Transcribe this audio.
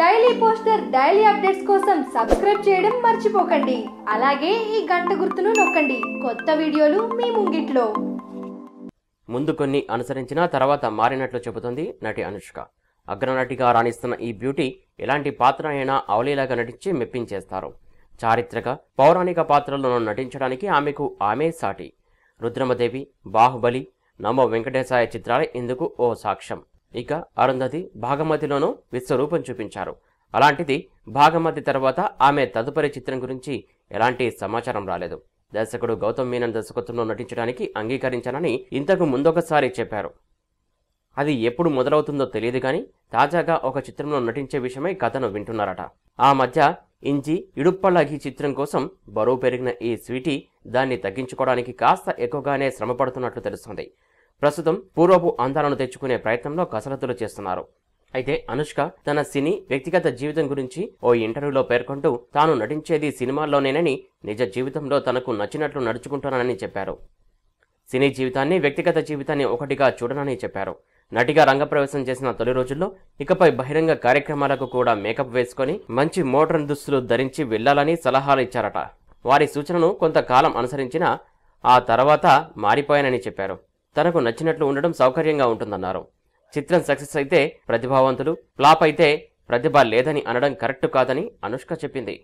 daily poster daily updates కోసం subscribe చేయడం మర్చిపోకండి అలాగే ఈ గంట గుర్తును నొక్కండి కొత్త వీడియోలు మీ ముంగిట్లో ముందు కొన్ని అనుసరించిన తర్వాత మారినట్లు చెబుతుంది నటి అనుష్క అగ్రనటిగా రాణిస్తున్న ఈ బ్యూటీ ఎలాంటి పాత్ర అయినా అవలీలాగా నటించి మెప్పించేస్తారు చారిత్రక పౌరాణిక పాత్రలను నటించడానికి ఆమెకు ఆమె సాటి రుద్రమదేవి బాహుబలి నమో వెంకటేశాయ చిత్రాలే ఇందుకు ఓ సాక్ష్యం ఇక అరుంధతి భాగమతిలోనూ విశ్వరూపం చూపించారు అలాంటిది భాగమతి తర్వాత ఆమె తదుపరి చిత్రం గురించి ఎలాంటి సమాచారం రాలేదు దర్శకుడు గౌతమ్ మీనన్ దర్శకత్వంలో నటించడానికి అంగీకరించానని ఇంతకు ముందొకసారి చెప్పారు అది ఎప్పుడు మొదలవుతుందో తెలియదు కానీ తాజాగా ఒక చిత్రంలో నటించే విషయమై కథను వింటున్నారట ఆ మధ్య ఇంచి ఇడుప్పళ్ళగి చిత్రం కోసం బరువు పెరిగిన ఈ స్వీటీ దాన్ని తగ్గించుకోవడానికి కాస్త ఎక్కువగానే శ్రమపడుతున్నట్లు తెలుస్తుంది ప్రస్తుతం పూర్వపు అందాలను తెచ్చుకునే ప్రయత్నంలో కసరత్తులు చేస్తున్నారు అయితే అనుష్క తన సినీ వ్యక్తిగత జీవితం గురించి ఓ ఇంటర్వ్యూలో పేర్కొంటూ తాను నటించేది సినిమాల్లోనేనని నిజ జీవితంలో తనకు నచ్చినట్లు నడుచుకుంటానని చెప్పారు సినీ జీవితాన్ని వ్యక్తిగత జీవితాన్ని ఒకటిగా చూడనని చెప్పారు నటిగా రంగప్రవేశం చేసిన తొలి రోజుల్లో ఇకపై బహిరంగ కార్యక్రమాలకు కూడా మేకప్ వేసుకొని మంచి మోడర్న్ దుస్తులు ధరించి వెళ్లాలని సలహాలు ఇచ్చారట వారి సూచనను కొంతకాలం అనుసరించిన ఆ తర్వాత మారిపోయానని చెప్పారు తనకు నచ్చినట్లు ఉండడం సౌకర్యంగా ఉంటుందన్నారు చిత్రం సక్సెస్ అయితే ప్రతిభావంతులు ఫ్లాప్ అయితే ప్రతిభ లేదని అనడం కరెక్ట్ కాదని అనుష్క చెప్పింది